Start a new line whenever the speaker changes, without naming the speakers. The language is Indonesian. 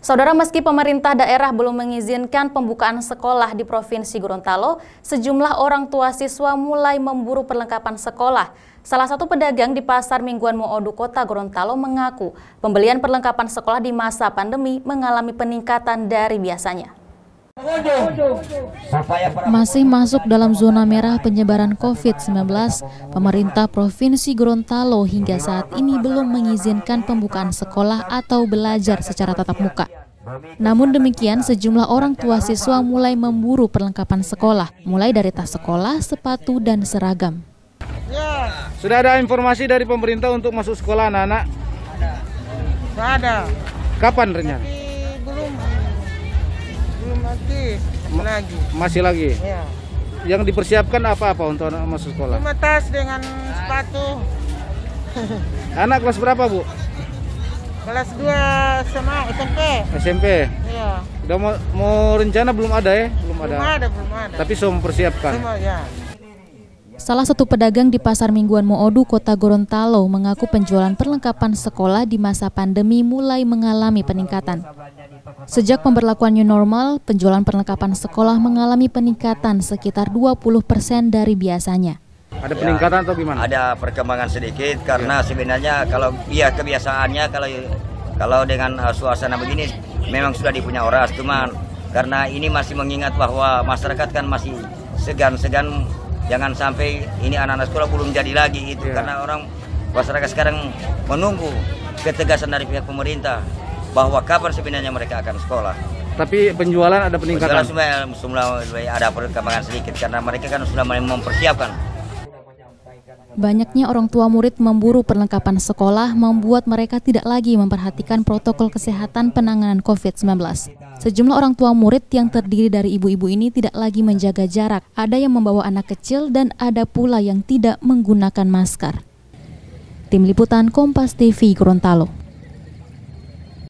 Saudara, meski pemerintah daerah belum mengizinkan pembukaan sekolah di Provinsi Gorontalo, sejumlah orang tua siswa mulai memburu perlengkapan sekolah. Salah satu pedagang di Pasar Mingguan Moodu Kota Gorontalo mengaku pembelian perlengkapan sekolah di masa pandemi mengalami peningkatan dari biasanya. Masih masuk dalam zona merah penyebaran COVID-19, pemerintah Provinsi Gorontalo hingga saat ini belum mengizinkan pembukaan sekolah atau belajar secara tatap muka. Namun demikian, sejumlah orang tua siswa mulai memburu perlengkapan sekolah, mulai dari tas sekolah, sepatu, dan seragam.
Ya. Sudah ada informasi dari pemerintah untuk masuk sekolah anak-anak? ada. Kapan rencana? lagi, Ma lagi. Masih lagi? ya. Yang dipersiapkan apa-apa untuk anak masuk sekolah? Cuma tas dengan sepatu. anak kelas berapa, Bu? Kelas 2 SMA SMP. SMP. ya. Udah mau, mau rencana belum ada ya? Belum, belum ada. ada. Belum ada, Tapi semua mempersiapkan. Semua ya.
Salah satu pedagang di Pasar Mingguan Moodu, Kota Gorontalo, mengaku penjualan perlengkapan sekolah di masa pandemi mulai mengalami peningkatan. Sejak pemberlakuan new normal, penjualan perlengkapan sekolah mengalami peningkatan sekitar 20 persen dari biasanya.
Ada peningkatan ya, atau gimana? Ada perkembangan sedikit karena ya. sebenarnya kalau ya kebiasaannya kalau kalau dengan suasana begini memang sudah dipunya orang cuman karena ini masih mengingat bahwa masyarakat kan masih segan-segan jangan sampai ini anak-anak sekolah belum jadi lagi itu ya. karena orang masyarakat sekarang menunggu ketegasan dari pihak pemerintah bahwa kapan sebenarnya mereka akan sekolah.
Tapi penjualan ada peningkatan.
Penjualan sudah ada perkembangan sedikit karena mereka kan sudah mempersiapkan.
Banyaknya orang tua murid memburu perlengkapan sekolah membuat mereka tidak lagi memperhatikan protokol kesehatan penanganan COVID-19. Sejumlah orang tua murid yang terdiri dari ibu-ibu ini tidak lagi menjaga jarak. Ada yang membawa anak kecil dan ada pula yang tidak menggunakan masker. Tim Liputan Kompas TV Gorontalo.